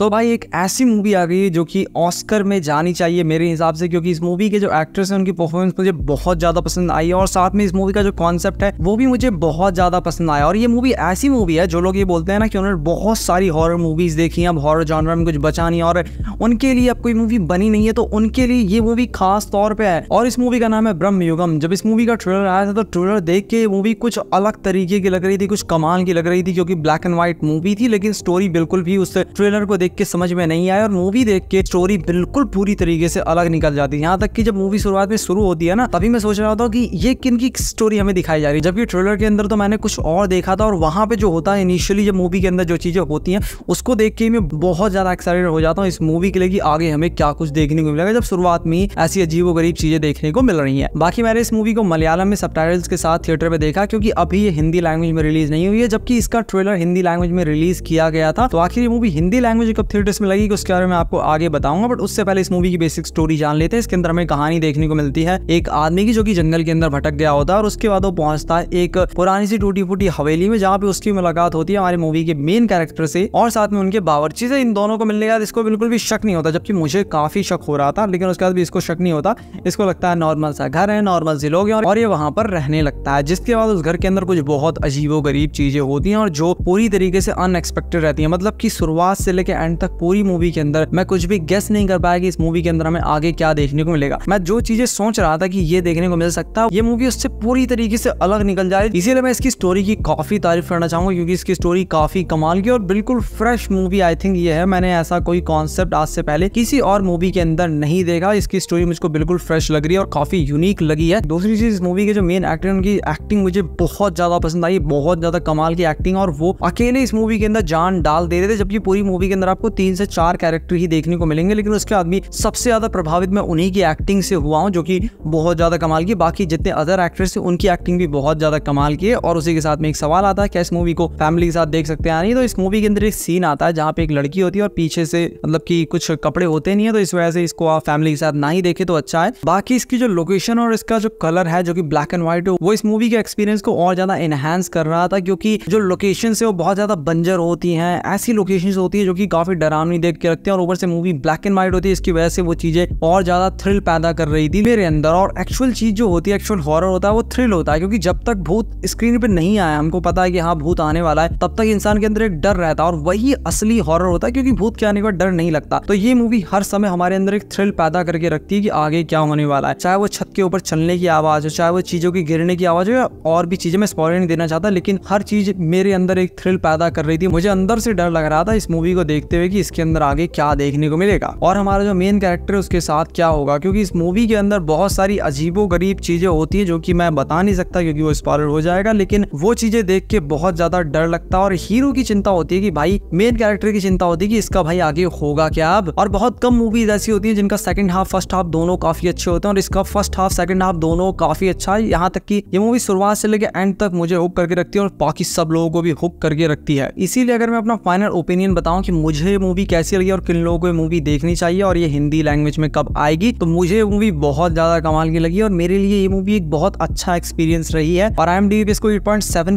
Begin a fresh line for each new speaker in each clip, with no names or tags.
सो so भाई एक ऐसी मूवी आ गई है जो कि ऑस्कर में जानी चाहिए मेरे हिसाब से क्योंकि इस मूवी के जो एक्ट्रेस हैं उनकी परफॉर्मेंस मुझे बहुत ज़्यादा पसंद आई और साथ में इस मूवी का जो कॉन्सेप्ट है वो भी मुझे बहुत ज़्यादा पसंद आया और ये मूवी ऐसी मूवी है जो लोग ये बोलते हैं ना कि उन्होंने बहुत सारी हॉर मूवीज़ देखी हैं अब हॉर जानवर में कुछ बचा नहीं और उनके लिए अब कोई मूवी बनी नहीं है तो उनके लिए ये मूवी खास तौर पर है और इस मूवी का नाम है ब्रह्म युगम जब इस मूवी का ट्रेलर आया था तो ट्रेलर देख के मूवी कुछ अलग तरीके की लग रही थी कुछ कमाल की लग रही थी क्योंकि ब्लैक एंड व्हाइट मूवी थी लेकिन स्टोरी बिल्कुल भी उस ट्रेलर को देख देख के समझ में नहीं आया और मूवी देख के स्टोरी बिल्कुल पूरी तरीके से अलग निकल जाती है यहाँ तक की जब मूवी शुरुआत में शुरू होती है ना तभी मैं सोच रहा था की ये किन की स्टोरी हमें दिखाई जा रही है जबकि ट्रेलर के अंदर तो मैंने कुछ और देखा था और वहाँ पे जो होता है इनिशियली जब मूवी के अंदर जो चीज़ें होती है उसको देख के मैं बहुत ज़्यादा एक्साइटेड हो जाता हूँ इस मूवी के लिए की आगे हमें क्या कुछ देखने को मिलेगा जब शुरुआत में ऐसी अजीब गरीब चीज़ें देखने को मिल रही है बाकी मैंने इस मूवी को मलयालम में सब के साथ थिएटर में देखा क्योंकि अभी ये हिंदी लैंग्वेज में रिलीज नहीं हुई है जबकि इसका ट्रेलर हिंदी लैंग्वेज में रिलीज किया गया था तो आखिर ये मूवी हिंदी लैंग्वेज कब तो थिएटर्स में लगेगी उसके बारे में आपको आगे बताऊंगा बट उससे पहले इस मूवी की बेसिक स्टोरी जान लेते हैं इसके अंदर हमें कहानी देखने को मिलती है एक आदमी की जो की जंगल के अंदर भटक गया होता है और उसके बाद वो पहुंचता है एक पुरानी सी टूटी फूटी हवेली में जहाँ पे उसकी मुलाकात होती है हमारे मूवी के मेन कैरेक्टर से और साथ में उनके बावरची से इन दोनों को मिलने के बाद इसको बिल्कुल भी शक नहीं होता जबकि मुझे काफी शक हो रहा था लेकिन उसके बाद भी इसको शक नहीं होता इसको लगता है नॉर्मल सा घर है नॉर्मल से लोग और ये वहां पर रहने लगता है जिसके बाद उस घर के अंदर कुछ बहुत अजीबो गरीब चीजें होती हैं और जो पूरी तरीके से अनएक्सपेक्टेड रहती है मतलब की शुरुआत से लेकर एंड तक पूरी मूवी के अंदर मैं कुछ भी गेस नहीं कर पाया कि इस मूवी के अंदर हमें आगे क्या देखने को मिलेगा मैं जो चीजें सोच रहा था कि ये देखने को मिल सकता है ये मूवी उससे पूरी तरीके से अलग निकल जाए इसीलिए मैं इसकी स्टोरी की काफी तारीफ करना चाहूंगा क्योंकि इसकी स्टोरी काफी कमाल की और बिल्कुल फ्रेश मूवी आई थिंक ये है मैंने ऐसा कोई कॉन्सेप्ट आज से पहले किसी और मूवी के अंदर नहीं देखा इसकी स्टोरी मुझको बिल्कुल फ्रेश लग रही है और काफी यूनिक लगी है दूसरी चीज इस मूवी के जो मेन एक्टर उनकी एक्टिंग मुझे बहुत ज्यादा पसंद आई बहुत ज्यादा कमाल की एक्टिंग और वो अकेले इस मूवी के अंदर जान डाल दे रहे थे जबकि पूरी मूवी के अंदर आपको तीन से चार कैरेक्टर ही देखने को मिलेंगे लेकिन उसके आदमी सबसे ज्यादा प्रभावित मैं उन्हीं की एक्टिंग से हुआ हूँ जो कि बहुत ज्यादा कमाल की बाकी जितने अदर एक्ट्रेस थे उनकी एक्टिंग भी बहुत ज्यादा कमाल की है और उसी के साथ में एक सवाल आता है क्या इस मूवी को फैमिली के साथ देख सकते हैं नहीं तो इस मूवी के अंदर एक सीन आता है जहाँ पे एक लड़की होती है और पीछे से मतलब की कुछ कपड़े होते नहीं है तो इस वजह से इसको आप फैमिली के साथ ना ही देखे तो अच्छा है बाकी इसकी जो लोकेशन और इसका जो कलर है जो कि ब्लैक एंड व्हाइट है वो इस मूवी के एक्सपीरियंस को और ज्यादा एनहेंस कर रहा था क्योंकि जो लोकेशन है वो बहुत ज्यादा बंजर होती है ऐसी लोकेशन होती है जो कि काफ़ी डरावनी देख के रखते हैं और ऊपर से मूवी ब्लैक एंड व्हाइट होती है इसकी वजह से वो चीज़ें और ज़्यादा थ्रिल पैदा कर रही थी मेरे अंदर और एक्चुअल चीज़ जो होती है एक्चुअल हॉरर होता है वो थ्रिल होता है क्योंकि जब तक भूत स्क्रीन पर नहीं आया हमको पता है कि हाँ भूत आने वाला है तब तक इंसान के अंदर एक डर रहता है और वही असली हॉरर होता है क्योंकि भूत के आने का डर नहीं लगता तो ये मूवी हर समय हमारे अंदर एक थ्रिल पैदा करके रखती है कि आगे क्या होने वाला है चाहे वो छत के ऊपर चलने की आवाज़ हो चाहे वो चीज़ों की गिरने की आवाज़ हो या और भी चीज़ें मैं स्पॉइल नहीं देना चाहता लेकिन हर चीज़ मेरे अंदर एक थ्रिल पैदा कर रही थी मुझे अंदर से डर लग रहा था इस मूवी को देख देखते हुए कि इसके अंदर आगे क्या देखने को मिलेगा और हमारा जो मेन कैरेक्टर है उसके साथ क्या होगा क्योंकि इस मूवी के अंदर बहुत सारी अजीबो गरीब चीजें होती है जो की मैं बता नहीं सकता क्योंकि वो स्पॉलर हो जाएगा लेकिन वो चीजें देख के बहुत ज्यादा डर लगता है और हीरो की चिंता होती है कि भाई मेन कैरेक्टर की चिंता होती है कि इसका भाई आगे होगा क्या अब और बहुत कम मूवीज ऐसी होती है जिनका सेकंड हाफ फर्स्ट हाफ दोनों काफी अच्छे होते हैं और इसका फर्स्ट हाफ सेकंड हाफ दोनों काफी अच्छा है यहाँ तक कि ये मूवी शुरुआत से लेकर एंड तक मुझे हुक करके रखती है और बाकी सब लोगों को भी हुक करके रखती है इसीलिए अगर मैं अपना फाइनल ओपिनियन बताऊं कि मुझे मुझे मूवी कैसी लगी और किन लोगों को मूवी देखनी चाहिए और ये हिंदी लैंग्वेज में कब आएगी तो मुझे मूवी बहुत ज्यादा कमाल की लगी और मेरे लिए ये मूवी एक बहुत अच्छा एक्सपीरियंस रही है और आई एम डी इसको एट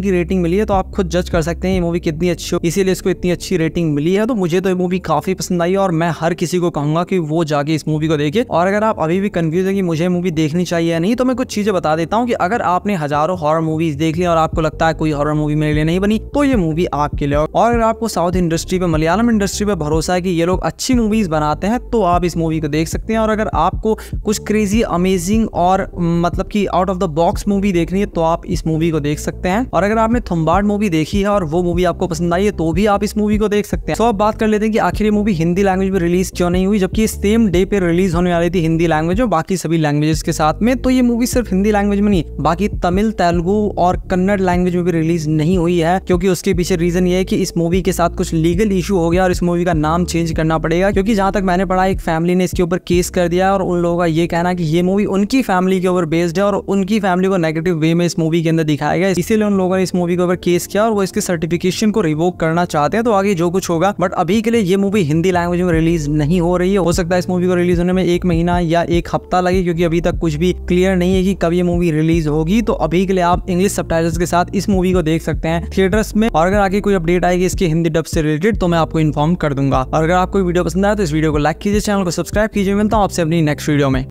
की रेटिंग मिली है तो आप खुद जज कर सकते हैं ये मूवी कितनी अच्छी हो इसीलिए इसको इतनी अच्छी रेटिंग मिली है तो मुझे तो ये मूवी काफी पसंद आई और मैं हर किसी को कहूंगा कि वो जाके इस मूवी को देखे और अगर आप अभी भी कंफ्यूज है कि मुझे मूवी देखनी चाहिए या नहीं तो मैं कुछ चीजें बता देता हूँ कि अगर आपने हजारों हॉर मूवीज देख ली और आपको लगता है कोई हॉर मूवी मेरे लिए नहीं बनी तो ये मूवी आपके लिए और अगर आपको साउथ इंडस्ट्री में मलयालम इंडस्ट्री इंडस्ट्री पर भरोसा है कि ये लोग अच्छी मूवीज़ बनाते हैं तो आप इस मूवी को देख सकते हैं और अगर आपको कुछ क्रेजी अमेजिंग और मतलब कि out of the box movie देखनी है तो आप इस मूवी को देख सकते हैं और अगर आपने थम्बाड़ मूवी देखी है और वो मूवी आपको पसंद आई है तो भी आप इस मूवी को देख सकते हैं तो अब बात कर लेते हैं कि आखिर मूवी हिंदी लैंग्वेज में रिलीज क्यों नहीं हुई जबकि सेम डे पे रिलीज होने वाली थी हिंदी लैंग्वेज और बाकी सभी लैंग्वेजेस के साथ में तो ये मूवी सिर्फ हिंदी लैंग्वेज में नहीं बाकी तमिल तेलुगु और कन्नड़ लैंग्वेज में भी रिलीज नहीं हुई है क्योंकि उसके पीछे रीजन ये है कि इस मूवी के साथ कुछ लीगल इशू हो गया और इस मूवी का नाम चेंज करना पड़ेगा क्योंकि जहां तक मैंने पढ़ा एक फैमिली ने इसके ऊपर केस कर दिया और उन लोगों का ये कहना कि ये मूवी उनकी फैमिली के ऊपर बेस्ड है और उनकी फैमिली को नेगेटिव वे में इस मूवी के अंदर दिखाया गया इसीलिए उन लोगों ने इस मूवी के ऊपर केस किया और वो इसके सर्टिफिकेशन को रिवोक करना चाहते हैं तो आगे जो कुछ होगा बट अभी के लिए ये मूवी हिंदी लैंग्वेज में रिलीज नहीं हो रही है हो सकता है इस मूवी को रिलीज होने में एक महीना या एक हफ्ता लगे क्योंकि अभी तक कुछ भी क्लियर नहीं है कि कब ये मूवी रिलीज होगी तो अभी के लिए आप इंग्लिश सब के साथ इस मूवी को देख सकते हैं थिएटर्स में और अगर आगे कोई अपडेट आएगी इसके हिंदी डब से रिलेटेड तो मैं आपको इन्फॉर्म कर दूंगा और अगर आपको वीडियो पसंद आया तो इस वीडियो को लाइक कीजिए चैनल को सब्सक्राइब कीजिए मिलता हूँ आपसे अपनी नेक्स्ट वीडियो में